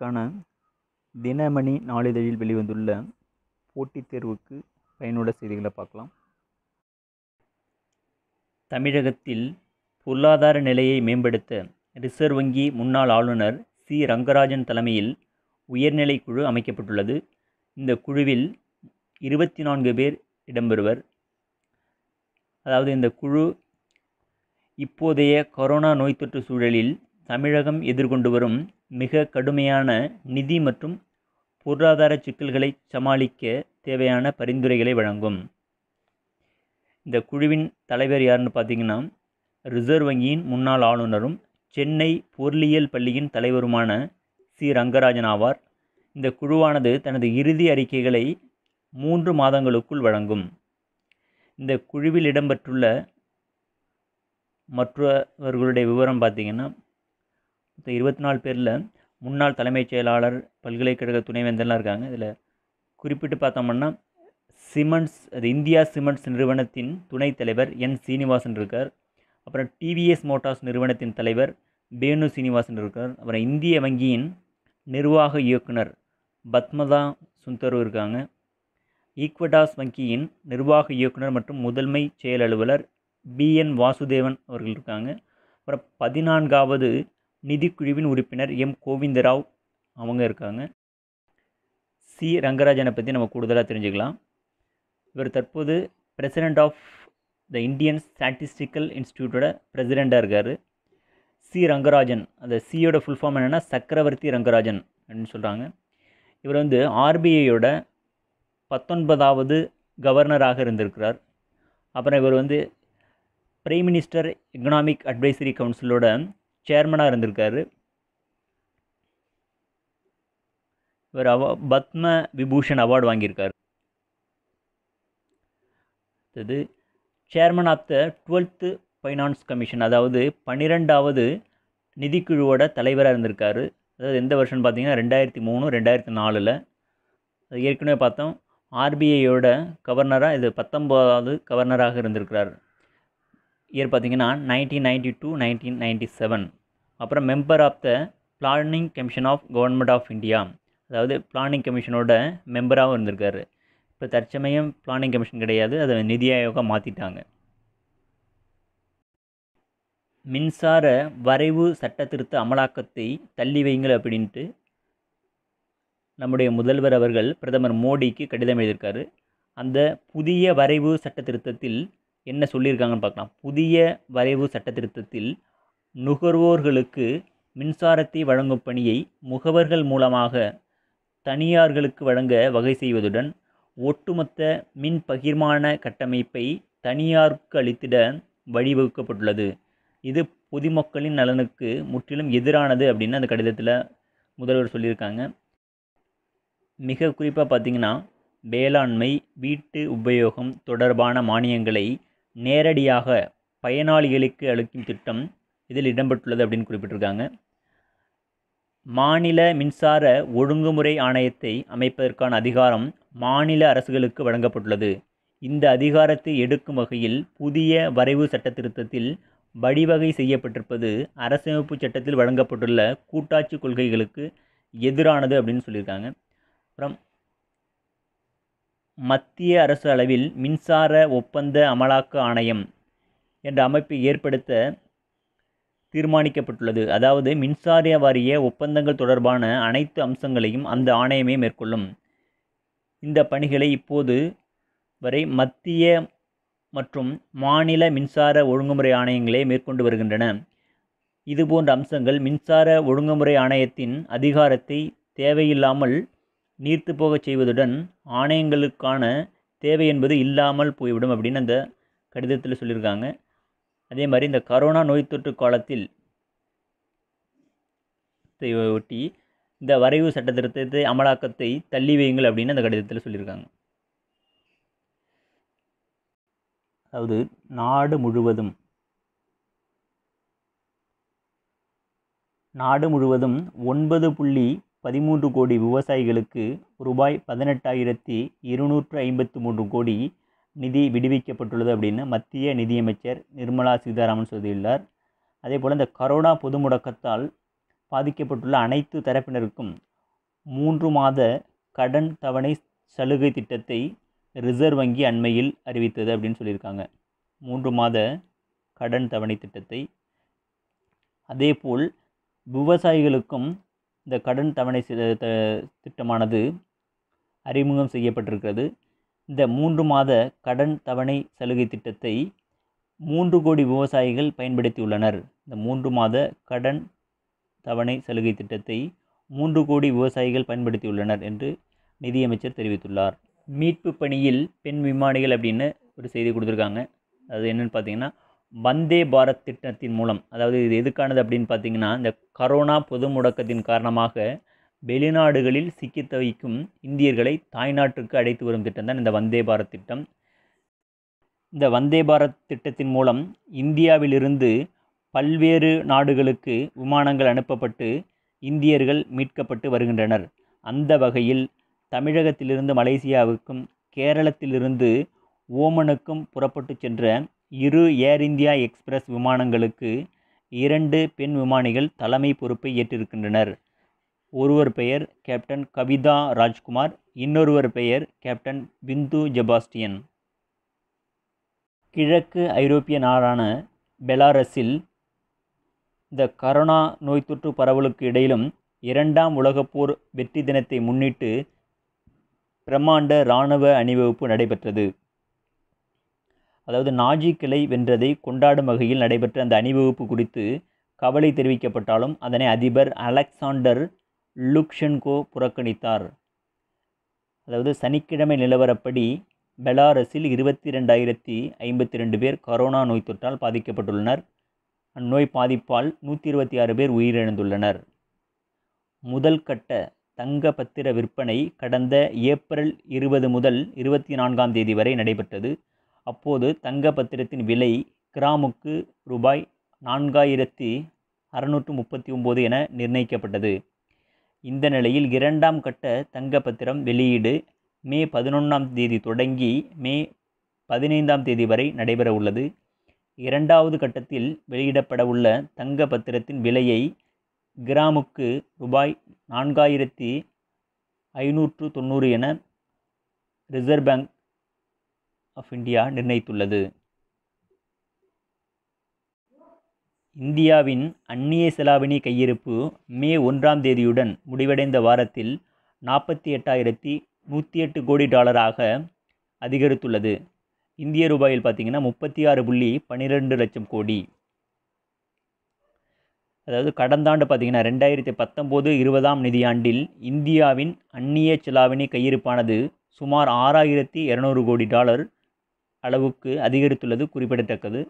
தேர்வுக்கான தினமணி நாளிதழில் வெளிவந்துள்ள போட்டித் தேர்வுக்கு பயனுள்ள செய்திகளை பார்க்கலாம் தமிழகத்தில் பொருளாதார நிலையை மேம்படுத்த ரிசர்வ் வங்கி முன்னாள் ஆளுநர் சி ரங்கராஜன் தலைமையில் உயர்நிலை குழு அமைக்கப்பட்டுள்ளது இந்த குழுவில் இருபத்தி நான்கு பேர் இடம்பெறுவர் அதாவது இந்த குழு இப்போதைய கொரோனா நோய் தொற்று சூழலில் தமிழகம் எதிர்கொண்டு வரும் மிக கடுமையான நிதி மற்றும் பொருளாதார சிக்கல்களை சமாளிக்க தேவையான பரிந்துரைகளை வழங்கும் இந்த குழுவின் தலைவர் யாருன்னு பார்த்தீங்கன்னா ரிசர்வ் வங்கியின் முன்னாள் ஆளுநரும் சென்னை பொருளியல் பள்ளியின் தலைவருமான சி ரங்கராஜன் ஆவார் இந்த குழுவானது தனது இறுதி அறிக்கைகளை மூன்று மாதங்களுக்குள் வழங்கும் இந்த குழுவில் இடம்பெற்றுள்ள மற்றவர்களுடைய விவரம் பார்த்திங்கன்னா மொத்தம் இருபத்தி நாலு பேரில் முன்னாள் தலைமைச் செயலாளர் பல்கலைக்கழக துணைவேந்தர்லாம் இருக்காங்க இதில் குறிப்பிட்டு பார்த்தோம்னா சிமெண்ட்ஸ் அது இந்தியா சிமெண்ட்ஸ் நிறுவனத்தின் துணைத் தலைவர் என் சீனிவாசன் இருக்கார் அப்புறம் டிவிஎஸ் மோட்டார்ஸ் நிறுவனத்தின் தலைவர் பேனு சீனிவாசன் இருக்கார் அப்புறம் இந்திய வங்கியின் நிர்வாக இயக்குனர் பத்மதா சுந்தரு இருக்காங்க ஈக்வடாஸ் வங்கியின் நிர்வாக இயக்குனர் மற்றும் முதன்மை செயல் அலுவலர் பி என் வாசுதேவன் அவர்கள் இருக்காங்க அப்புறம் பதினான்காவது நிதிக்குழுவின் உறுப்பினர் எம் கோவிந்தராவ் அவங்க இருக்காங்க சி ரங்கராஜனை பற்றி நம்ம கூடுதலாக தெரிஞ்சுக்கலாம் இவர் தற்போது president of the Indian statistical இன்ஸ்டியூட்டோட பிரசிடெண்ட்டாக இருக்கார் சி ரங்கராஜன் அந்த சியோட ஃபுல் ஃபார்ம் என்னென்னா சக்கரவர்த்தி ரங்கராஜன் அப்படின்னு சொல்கிறாங்க இவர் வந்து ஆர்பிஐயோட பத்தொன்பதாவது கவர்னராக இருந்திருக்கிறார் அப்புறம் இவர் வந்து பிரைம் மினிஸ்டர் எக்கனாமிக் அட்வைசரி கவுன்சிலோட சேர்மனாக இருந்திருக்காரு இவர் அவ பத்ம விபூஷன் அவார்டு வாங்கியிருக்கார் அது chairman of the twelfth finance commission அதாவது பன்னிரெண்டாவது நிதிக்குழுவோட தலைவராக இருந்திருக்காரு அதாவது எந்த வருஷம்னு பார்த்தீங்கன்னா ரெண்டாயிரத்தி மூணு ரெண்டாயிரத்தி நாலில் அது ஏற்கனவே பார்த்தோம் ஆர்பிஐயோட கவர்னராக இது பத்தொம்போதாவது கவர்னராக இருந்திருக்கிறார் இயர் பார்த்தீங்கன்னா nineteen ninety two nineteen ninety seven அப்புறம் member of the planning commission of government of India அதாவது பிளானிங் கமிஷனோட மெம்பராகவும் இருந்திருக்காரு இப்போ தற்சமயம் பிளானிங் கமிஷன் கிடையாது அதை நிதி ஆயோகம் மாற்றிட்டாங்க மின்சார வரைவு சட்டத்திருத்த அமலாக்கத்தை தள்ளி வைங்கள் அப்படின்ட்டு நம்முடைய முதல்வர் அவர்கள் பிரதமர் மோடிக்கு கடிதம் எழுதியிருக்காரு அந்த புதிய வரைவு சட்ட திருத்தத்தில் என்ன சொல்லியிருக்காங்கன்னு பார்க்கலாம் புதிய வரைவு சட்ட திருத்தத்தில் நுகர்வோர்களுக்கு மின்சாரத்தை வழங்கும் பணியை முகவர்கள் மூலமாக தனியார்களுக்கு வழங்க வகை செய்வதுடன் ஒட்டுமொத்த மின் பகிர்மான கட்டமைப்பை தனியாருக்கு அளித்திட வழிவகுக்கப்பட்டுள்ளது இது பொதுமக்களின் நலனுக்கு முற்றிலும் எதிரானது அப்படின்னு அந்த கடிதத்தில் முதல்வர் சொல்லியிருக்காங்க மிக குறிப்பாக பார்த்திங்கன்னா வேளாண்மை வீட்டு உபயோகம் தொடர்பான மானியங்களை நேரடியாக பயனாளிகளுக்கு அளிக்கும் திட்டம் இதில் இடம்பெற்றுள்ளது அப்படின்னு குறிப்பிட்டிருக்காங்க மாநில மின்சார ஒழுங்குமுறை ஆணையத்தை அமைப்பதற்கான அதிகாரம் மாநில அரசுகளுக்கு வழங்கப்பட்டுள்ளது இந்த அதிகாரத்தை எடுக்கும் வகையில் புதிய வரைவு சட்ட திருத்தத்தில் வழிவகை செய்யப்பட்டிருப்பது அரசமைப்பு சட்டத்தில் வழங்கப்பட்டுள்ள கூட்டாட்சி கொள்கைகளுக்கு எதிரானது அப்படின்னு சொல்லியிருக்காங்க அப்புறம் மத்திய அரசு அளவில் மின்சார ஒப்பந்த அமலாக்க ஆணையம் என்ற அமைப்பை ஏற்படுத்த தீர்மானிக்கப்பட்டுள்ளது அதாவது மின்சார வாரிய ஒப்பந்தங்கள் தொடர்பான அனைத்து அம்சங்களையும் அந்த ஆணையமே மேற்கொள்ளும் இந்த பணிகளை இப்போது வரை மத்திய மற்றும் மாநில மின்சார ஒழுங்குமுறை ஆணையங்களே மேற்கொண்டு வருகின்றன இதுபோன்ற அம்சங்கள் மின்சார ஒழுங்குமுறை ஆணையத்தின் அதிகாரத்தை தேவையில்லாமல் நீர்த்து போகச் செய்வதுடன் ஆணையங்களுக்கான தேவை என்பது இல்லாமல் போய்விடும் அப்படின்னு அந்த கடிதத்தில் சொல்லியிருக்காங்க அதே மாதிரி இந்த கரோனா நோய் தொற்று காலத்தில் ஒட்டி இந்த வரைவு சட்ட திருத்தத்தை அமலாக்கத்தை தள்ளி வையுங்கள் அப்படின்னு அந்த கடிதத்தில் சொல்லியிருக்காங்க அதாவது நாடு முழுவதும் நாடு முழுவதும் ஒன்பது புள்ளி பதிமூன்று கோடி விவசாயிகளுக்கு ரூபாய் பதினெட்டாயிரத்தி இருநூற்று ஐம்பத்து மூன்று கோடி நிதி விடுவிக்கப்பட்டுள்ளது அப்படின்னு மத்திய நிதியமைச்சர் நிர்மலா சீதாராமன் சொல்லியுள்ளார் அதே போல் இந்த கரோனா பொது முடக்கத்தால் பாதிக்கப்பட்டுள்ள அனைத்து தரப்பினருக்கும் மூன்று மாத கடன் தவணை சலுகை திட்டத்தை ரிசர்வ் வங்கி அண்மையில் அறிவித்தது அப்படின்னு சொல்லியிருக்காங்க மூன்று மாத கடன் தவணை திட்டத்தை அதேபோல் விவசாயிகளுக்கும் இந்த கடன் தவணை திட்டமானது அறிமுகம் செய்யப்பட்டிருக்கிறது இந்த மூன்று மாத கடன் தவணை சலுகை திட்டத்தை மூன்று கோடி விவசாயிகள் பயன்படுத்தியுள்ளனர் இந்த மூன்று மாத கடன் தவணை சலுகை திட்டத்தை மூன்று கோடி விவசாயிகள் பயன்படுத்தியுள்ளனர் என்று நிதியமைச்சர் தெரிவித்துள்ளார் மீட்பு பணியில் பெண் விமானிகள் அப்படின்னு ஒரு செய்தி கொடுத்துருக்காங்க அது என்னென்னு பார்த்தீங்கன்னா வந்தே பாரத் திட்டத்தின் மூலம் அதாவது இது எதுக்கானது அப்படின்னு பார்த்தீங்கன்னா இந்த கரோனா பொது முடக்கத்தின் காரணமாக வெளிநாடுகளில் சிக்கி தவிக்கும் இந்தியர்களை தாய்நாட்டிற்கு அழைத்து வரும் திட்டம் தான் இந்த வந்தே பாரத் திட்டம் இந்த வந்தே பாரத் திட்டத்தின் மூலம் இந்தியாவிலிருந்து பல்வேறு நாடுகளுக்கு விமானங்கள் அனுப்பப்பட்டு இந்தியர்கள் மீட்கப்பட்டு வருகின்றனர் அந்த வகையில் தமிழகத்திலிருந்து மலேசியாவுக்கும் கேரளத்திலிருந்து ஓமனுக்கும் புறப்பட்டு சென்ற இரு ஏர் இந்தியா எக்ஸ்பிரஸ் விமானங்களுக்கு இரண்டு பெண் விமானிகள் தலைமை பொறுப்பை ஏற்றிருக்கின்றனர் ஒருவர் பெயர் கேப்டன் கவிதா ராஜ்குமார் இன்னொருவர் பெயர் கேப்டன் பிந்து ஜெபாஸ்டியன் கிழக்கு ஐரோப்பிய நாடான பெலாரஸில் இந்த கரோனா நோய் தொற்று பரவலுக்கு இடையிலும் இரண்டாம் உலகப்போர் வெற்றி தினத்தை முன்னிட்டு பிரம்மாண்ட இராணுவ அணிவகுப்பு நடைபெற்றது அதாவது நாஜி கிளை வென்றதை கொண்டாடும் வகையில் நடைபெற்ற அந்த அணிவகுப்பு குறித்து கவலை தெரிவிக்கப்பட்டாலும் அதனை அதிபர் அலெக்சாண்டர் லுக்ஷென்கோ புறக்கணித்தார் அதாவது சனிக்கிழமை நிலவரப்படி பெலாரஸில் இருபத்தி ரெண்டாயிரத்தி ஐம்பத்தி ரெண்டு பேர் கரோனா நோய் தொற்றால் பாதிக்கப்பட்டுள்ளனர் அந்நோய் பாதிப்பால் நூற்றி இருபத்தி ஆறு பேர் உயிரிழந்துள்ளனர் முதல் கட்ட தங்க பத்திர விற்பனை கடந்த ஏப்ரல் இருபது முதல் இருபத்தி நான்காம் தேதி வரை நடைபெற்றது அப்போது தங்க பத்திரத்தின் விலை கிராமுக்கு ரூபாய் நான்காயிரத்தி அறுநூற்று முப்பத்தி ஒம்பது என நிர்ணயிக்கப்பட்டது இந்த நிலையில் இரண்டாம் கட்ட தங்கப்பத்திரம் வெளியீடு மே பதினொன்றாம் தேதி தொடங்கி மே பதினைந்தாம் தேதி வரை நடைபெற உள்ளது இரண்டாவது கட்டத்தில் வெளியிடப்பட உள்ள தங்க பத்திரத்தின் விலையை கிராமுக்கு ரூபாய் நான்காயிரத்தி ஐநூற்று தொண்ணூறு என ரிசர்வ் பேங்க் ஆஃப் இந்தியா நிர்ணயித்துள்ளது இந்தியாவின் அந்நிய செலாவணி கையிருப்பு மே ஒன்றாம் தேதியுடன் முடிவடைந்த வாரத்தில் நாற்பத்தி எட்டாயிரத்தி நூற்றி எட்டு கோடி டாலராக அதிகரித்துள்ளது இந்திய ரூபாயில் பார்த்திங்கன்னா முப்பத்தி ஆறு புள்ளி பன்னிரெண்டு லட்சம் கோடி அதாவது கடந்த ஆண்டு பார்த்திங்கன்னா ரெண்டாயிரத்தி பத்தொம்போது இருபதாம் நிதியாண்டில் இந்தியாவின் அந்நிய செலாவணி கையிருப்பானது சுமார் ஆறாயிரத்தி இரநூறு கோடி டாலர் அளவுக்கு அதிகரித்துள்ளது குறிப்பிடத்தக்கது